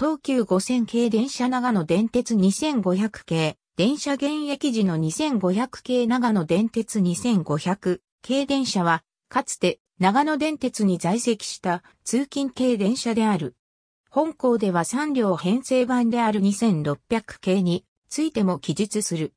東急5000系電車長野電鉄2500系、電車現役時の2500系長野電鉄2500系電車は、かつて長野電鉄に在籍した通勤系電車である。本校では3両編成版である2600系についても記述する。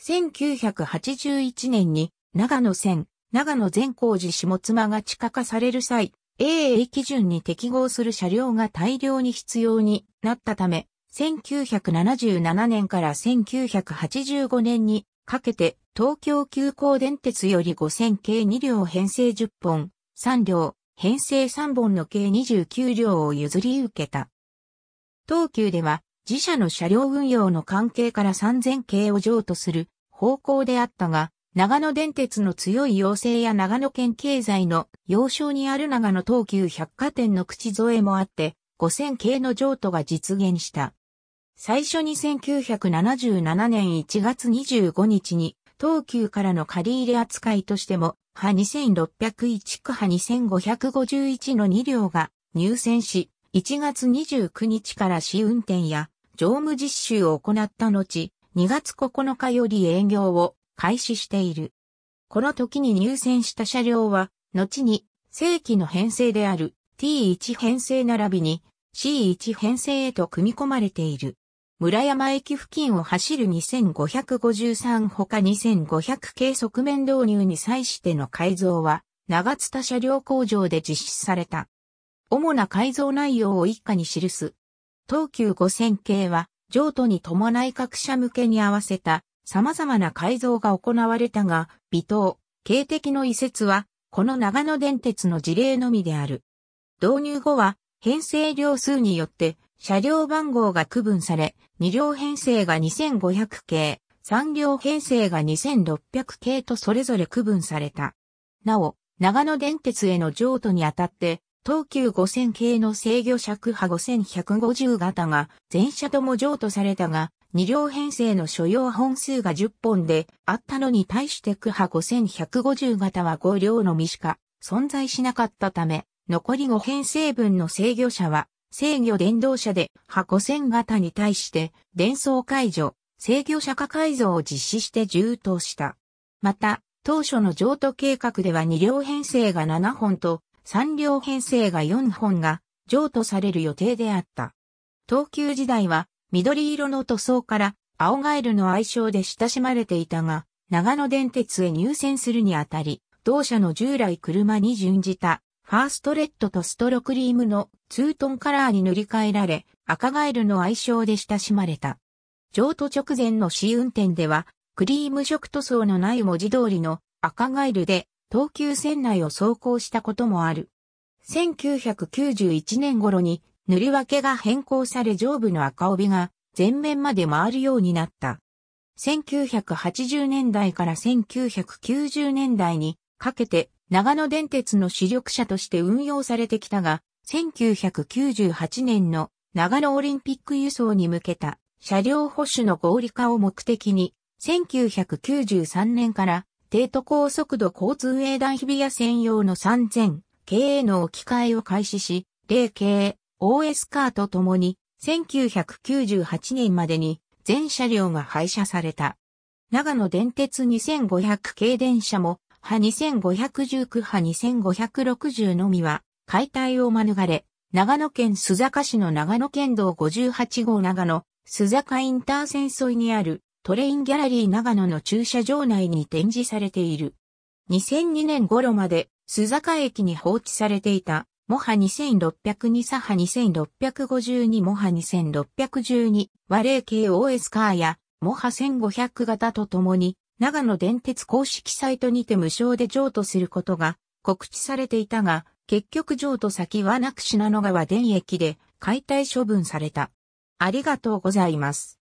1981年に長野線、長野善光寺下妻が地下化される際、AA 基準に適合する車両が大量に必要になったため、1977年から1985年にかけて東京急行電鉄より5000系2両編成10本、3両、編成3本の計29両を譲り受けた。東急では自社の車両運用の関係から3000系を譲渡する方向であったが、長野電鉄の強い要請や長野県経済の要衝にある長野東急百貨店の口添えもあって、5000系の譲渡が実現した。最初に1977年1月25日に、東急からの借入扱いとしても、派2601区派2551の2両が入選し、1月29日から試運転や乗務実習を行った後、2月9日より営業を開始している。この時に入選した車両は、後に正規の編成である T1 編成並びに C1 編成へと組み込まれている。村山駅付近を走る2553ほか2500系側面導入に際しての改造は、長津田車両工場で実施された。主な改造内容を一家に記す。東急5000系は、譲渡に伴い各社向けに合わせた様々な改造が行われたが、微糖、警笛の移設は、この長野電鉄の事例のみである。導入後は、編成量数によって、車両番号が区分され、2両編成が2500系、3両編成が2600系とそれぞれ区分された。なお、長野電鉄への譲渡にあたって、東急5000系の制御尺波5150型が、全車とも譲渡されたが、2両編成の所要本数が10本であったのに対して区派5150型は5両のみしか存在しなかったため、残り5編成分の制御車は制御電動車で派5000型に対して伝送解除、制御車化改造を実施して充当した。また、当初の譲渡計画では2両編成が7本と3両編成が4本が譲渡される予定であった。東急時代は緑色の塗装から青ガエルの愛称で親しまれていたが、長野電鉄へ入線するにあたり、同社の従来車に準じたファーストレッドとストロクリームのツートンカラーに塗り替えられ、赤ガエルの愛称で親しまれた。譲渡直前の試運転では、クリーム色塗装のない文字通りの赤ガエルで東急線内を走行したこともある。1991年頃に塗り分けが変更され上部の赤帯が前面まで回るようになった。1980年代から1990年代にかけて長野電鉄の主力車として運用されてきたが、1998年の長野オリンピック輸送に向けた車両保守の合理化を目的に、1993年から低都高速度交通営団日比谷専用の3000系への置き換えを開始し、0系、OS カーと共に1998年までに全車両が廃車された。長野電鉄2500系電車も、派2519派2560のみは解体を免れ、長野県須坂市の長野県道58号長野、須坂インター線沿いにあるトレインギャラリー長野の駐車場内に展示されている。2002年頃まで須坂駅に放置されていたモハ2602サハ2652モハ2612和霊系 OS カーやモハ1500型とともに長野電鉄公式サイトにて無償で譲渡することが告知されていたが結局譲渡先はなく品野川電駅で解体処分された。ありがとうございます。